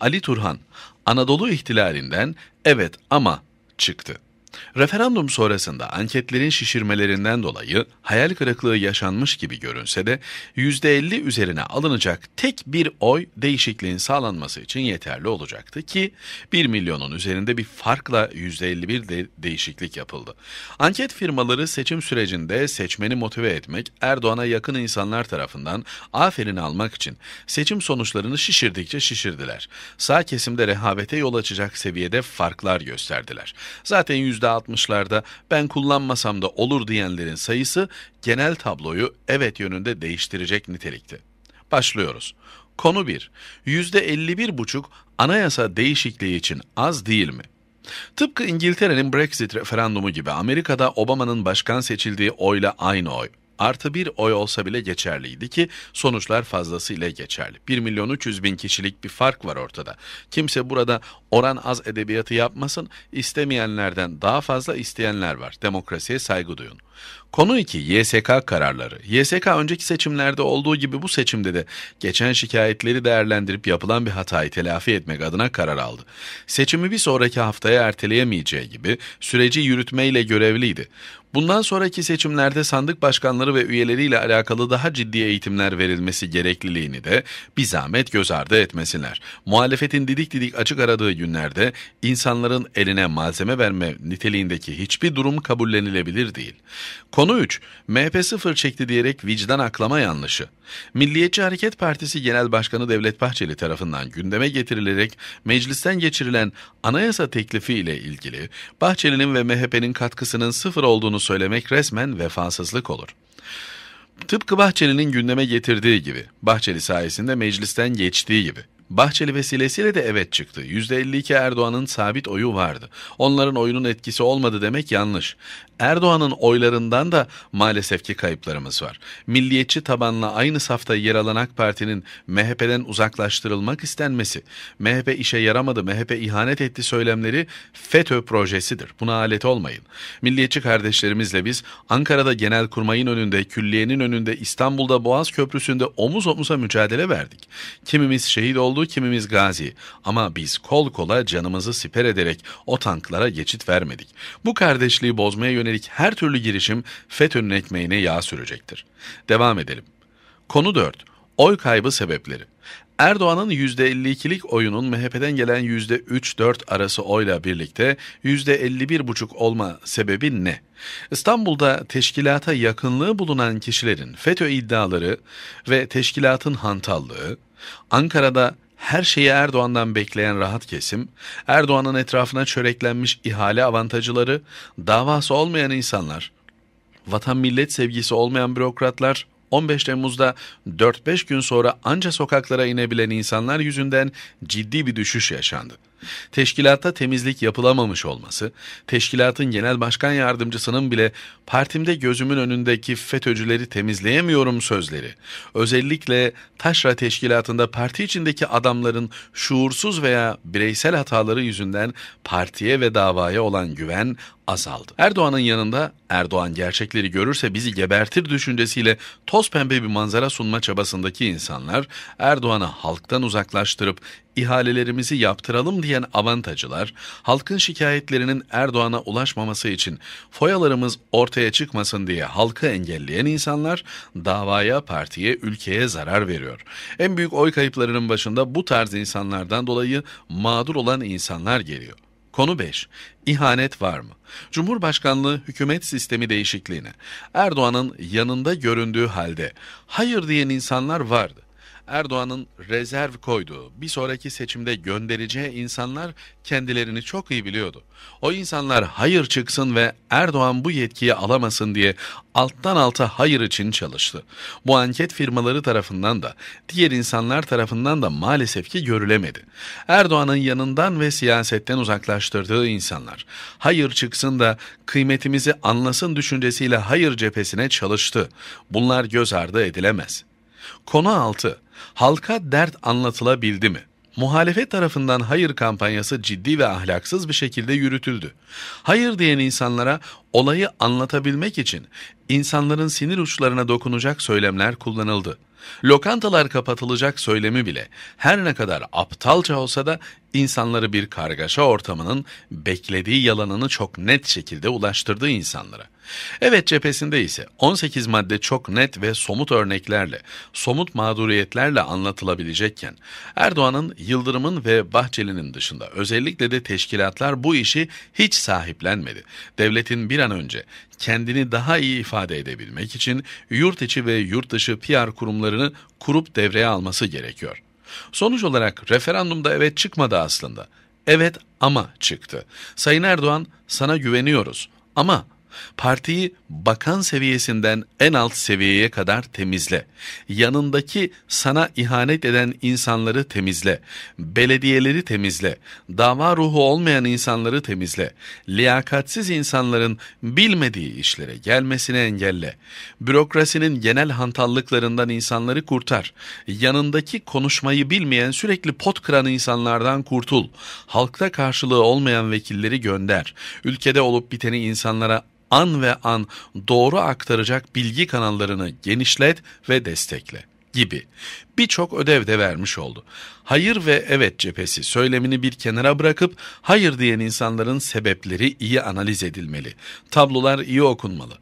Ali Turhan, Anadolu ihtilalinden evet ama çıktı. Referandum sonrasında anketlerin şişirmelerinden dolayı hayal kırıklığı yaşanmış gibi görünse de %50 üzerine alınacak tek bir oy değişikliğin sağlanması için yeterli olacaktı ki 1 milyonun üzerinde bir farkla %51 de değişiklik yapıldı. Anket firmaları seçim sürecinde seçmeni motive etmek, Erdoğan'a yakın insanlar tarafından aferin almak için seçim sonuçlarını şişirdikçe şişirdiler. Sağ kesimde rehavete yol açacak seviyede farklar gösterdiler. Zaten yüzde %60'larda ben kullanmasam da olur diyenlerin sayısı genel tabloyu evet yönünde değiştirecek nitelikte. Başlıyoruz. Konu 1. %51,5 anayasa değişikliği için az değil mi? Tıpkı İngiltere'nin Brexit referandumu gibi Amerika'da Obama'nın başkan seçildiği oyla aynı oy artı bir oy olsa bile geçerliydi ki sonuçlar fazlasıyla geçerli. 1 milyon 300 bin kişilik bir fark var ortada. Kimse burada oran az edebiyatı yapmasın, istemeyenlerden daha fazla isteyenler var. Demokrasiye saygı duyun. Konu 2 YSK kararları. YSK önceki seçimlerde olduğu gibi bu seçimde de geçen şikayetleri değerlendirip yapılan bir hatayı telafi etmek adına karar aldı. Seçimi bir sonraki haftaya erteleyemeyeceği gibi süreci yürütmeyle görevliydi. Bundan sonraki seçimlerde sandık başkanları ve üyeleriyle alakalı daha ciddi eğitimler verilmesi gerekliliğini de bir zahmet göz ardı etmesinler. Muhalefetin didik didik açık aradığı günlerde insanların eline malzeme verme niteliğindeki hiçbir durum kabullenilebilir değil. Konu 3. MHP sıfır çekti diyerek vicdan aklama yanlışı. Milliyetçi Hareket Partisi Genel Başkanı Devlet Bahçeli tarafından gündeme getirilerek meclisten geçirilen anayasa teklifi ile ilgili Bahçeli'nin ve MHP'nin katkısının sıfır olduğunu olduğunu söylemek resmen vefasızlık olur. Tıpkı Bahçeli'nin gündeme getirdiği gibi, Bahçeli sayesinde meclisten geçtiği gibi. Bahçeli vesilesiyle de evet çıktı. %52 Erdoğan'ın sabit oyu vardı. Onların oyunun etkisi olmadı demek yanlış. Erdoğan'ın oylarından da maalesef ki kayıplarımız var. Milliyetçi tabanla aynı safta yer alan AK Parti'nin MHP'den uzaklaştırılmak istenmesi, MHP işe yaramadı, MHP ihanet etti söylemleri FETÖ projesidir. Buna alet olmayın. Milliyetçi kardeşlerimizle biz Ankara'da Genel Kurmayın önünde, külliyenin önünde, İstanbul'da Boğaz Köprüsü'nde omuz omuza mücadele verdik. Kimimiz şehit oldu, kimimiz gazi. Ama biz kol kola canımızı siper ederek o tanklara geçit vermedik. Bu kardeşliği bozmaya yönelik yönelik her türlü girişim FETÖ'nün ekmeğine yağ sürecektir. Devam edelim. Konu 4. Oy kaybı sebepleri. Erdoğan'ın %52'lik oyunun MHP'den gelen %3-4 arası oyla birlikte %51,5 olma sebebi ne? İstanbul'da teşkilata yakınlığı bulunan kişilerin FETÖ iddiaları ve teşkilatın hantallığı, Ankara'da her şeyi Erdoğan'dan bekleyen rahat kesim, Erdoğan'ın etrafına çöreklenmiş ihale avantajları, davası olmayan insanlar, vatan millet sevgisi olmayan bürokratlar, 15 Temmuz'da 4-5 gün sonra anca sokaklara inebilen insanlar yüzünden ciddi bir düşüş yaşandı. Teşkilatta temizlik yapılamamış olması, teşkilatın genel başkan yardımcısının bile partimde gözümün önündeki FETÖ'cüleri temizleyemiyorum sözleri, özellikle taşra teşkilatında parti içindeki adamların şuursuz veya bireysel hataları yüzünden partiye ve davaya olan güven azaldı. Erdoğan'ın yanında Erdoğan gerçekleri görürse bizi gebertir düşüncesiyle toz pembe bir manzara sunma çabasındaki insanlar, Erdoğan'ı halktan uzaklaştırıp ihalelerimizi yaptıralım diyen avantajcılar, halkın şikayetlerinin Erdoğan'a ulaşmaması için foyalarımız ortaya çıkmasın diye halkı engelleyen insanlar davaya, partiye, ülkeye zarar veriyor. En büyük oy kayıplarının başında bu tarz insanlardan dolayı mağdur olan insanlar geliyor. Konu 5. İhanet var mı? Cumhurbaşkanlığı hükümet sistemi değişikliğine Erdoğan'ın yanında göründüğü halde hayır diyen insanlar vardı. Erdoğan'ın rezerv koyduğu bir sonraki seçimde göndereceği insanlar kendilerini çok iyi biliyordu. O insanlar hayır çıksın ve Erdoğan bu yetkiyi alamasın diye alttan alta hayır için çalıştı. Bu anket firmaları tarafından da diğer insanlar tarafından da maalesef ki görülemedi. Erdoğan'ın yanından ve siyasetten uzaklaştırdığı insanlar hayır çıksın da kıymetimizi anlasın düşüncesiyle hayır cephesine çalıştı. Bunlar göz ardı edilemez. Konu 6. Halka dert anlatılabildi mi? Muhalefet tarafından hayır kampanyası ciddi ve ahlaksız bir şekilde yürütüldü. Hayır diyen insanlara olayı anlatabilmek için insanların sinir uçlarına dokunacak söylemler kullanıldı. Lokantalar kapatılacak söylemi bile her ne kadar aptalca olsa da insanları bir kargaşa ortamının beklediği yalanını çok net şekilde ulaştırdığı insanlara. Evet cephesinde ise 18 madde çok net ve somut örneklerle, somut mağduriyetlerle anlatılabilecekken Erdoğan'ın, Yıldırım'ın ve Bahçeli'nin dışında özellikle de teşkilatlar bu işi hiç sahiplenmedi. Devletin bir an önce kendini daha iyi ifade edebilmek için yurt içi ve yurt dışı PR kurumlarını kurup devreye alması gerekiyor. Sonuç olarak referandumda evet çıkmadı aslında. Evet ama çıktı. Sayın Erdoğan sana güveniyoruz ama Partiyi bakan seviyesinden en alt seviyeye kadar temizle. Yanındaki sana ihanet eden insanları temizle. Belediyeleri temizle. Dava ruhu olmayan insanları temizle. Liyakatsiz insanların bilmediği işlere gelmesini engelle. Bürokrasinin genel hantallıklarından insanları kurtar. Yanındaki konuşmayı bilmeyen sürekli pot kıran insanlardan kurtul. Halkta karşılığı olmayan vekilleri gönder. Ülkede olup biteni insanlara an ve an doğru aktaracak bilgi kanallarını genişlet ve destekle gibi birçok ödev de vermiş oldu. Hayır ve evet cephesi söylemini bir kenara bırakıp hayır diyen insanların sebepleri iyi analiz edilmeli. Tablolar iyi okunmalı.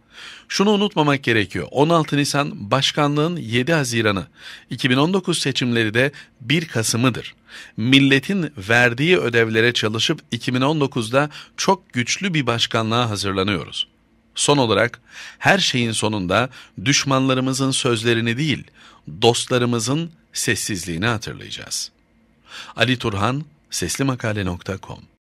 Şunu unutmamak gerekiyor. 16 Nisan başkanlığın 7 Haziran'ı, 2019 seçimleri de 1 Kasım'ıdır. Milletin verdiği ödevlere çalışıp 2019'da çok güçlü bir başkanlığa hazırlanıyoruz. Son olarak her şeyin sonunda düşmanlarımızın sözlerini değil, dostlarımızın sessizliğini hatırlayacağız. Ali Turhan, seslimakale.com